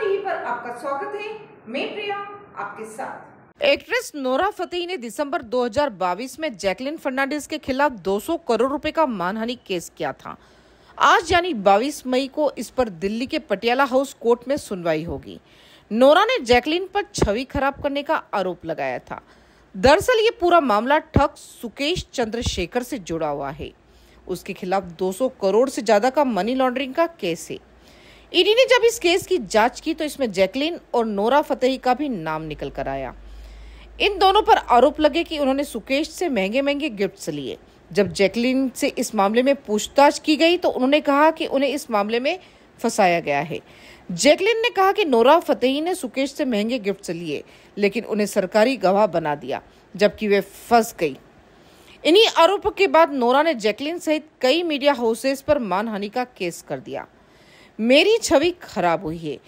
TV पर आपका स्वागत है मैं प्रिया आपके साथ एक्ट्रेस नोरा फतेही ने दिसंबर 2022 में जैकलिन फर्नांडिस के खिलाफ 200 करोड़ रुपए का मानहानि केस किया था आज यानी 22 मई को इस पर दिल्ली के पटियाला हाउस कोर्ट में सुनवाई होगी नोरा ने जैकलिन पर छवि खराब करने का आरोप लगाया था दरअसल ये पूरा मामला ठग सुकेश चंद्रशेखर से जुड़ा हुआ है उसके खिलाफ 200 करोड़ से ज्यादा का मनी लॉन्ड्रिंग का केस है ईडी ने जब इस केस की जांच की तो इसमें जैकलिन और नोरा फतेही का भी नाम निकल कर आया इन दोनों पर आरोप लगे कि उन्होंने सुकेश से महंगे महंगे गिफ्ट्स लिए जब जैकलिन से इस मामले में पूछताछ की गई तो उन्होंने कहा कि उन्हें इस मामले में फंसाया गया है जैकलिन ने कहा कि नोरा फतेही ने सुकेश से महंगे गिफ्ट लिए लेकिन उन्हें सरकारी गवाह बना दिया जबकि वे फंस गई इन्हीं आरोपों के बाद नोरा ने जैकलिन सहित कई मीडिया हाउसेस पर मानहानि का केस कर दिया मेरी छवि खराब हुई है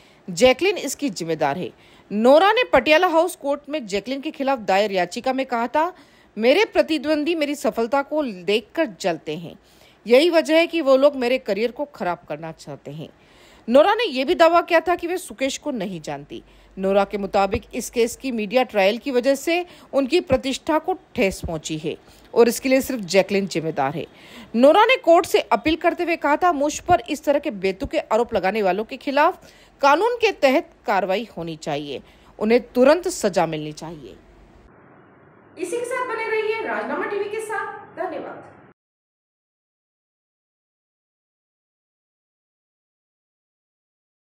जैकलिन इसकी जिम्मेदार है नोरा ने पटियाला हाउस कोर्ट में जैकलिन के खिलाफ दायर याचिका में कहा था मेरे प्रतिद्वंदी मेरी सफलता को देखकर जलते हैं यही वजह है कि वो लोग मेरे करियर को खराब करना चाहते हैं नोरा ने यह भी दावा किया था कि वे सुकेश को नहीं जानती नोरा के मुताबिक इस केस की मीडिया ट्रायल की वजह से उनकी प्रतिष्ठा को ठेस पहुंची है और इसके लिए सिर्फ जैकलिन जिम्मेदार है नोरा ने कोर्ट से अपील करते हुए कहा था मुझ पर इस तरह के बेतुके आरोप लगाने वालों के खिलाफ कानून के तहत कार्रवाई होनी चाहिए उन्हें तुरंत सजा मिलनी चाहिए इसी के साथ बने रहिए राजनामा टीवी के साथ धन्यवाद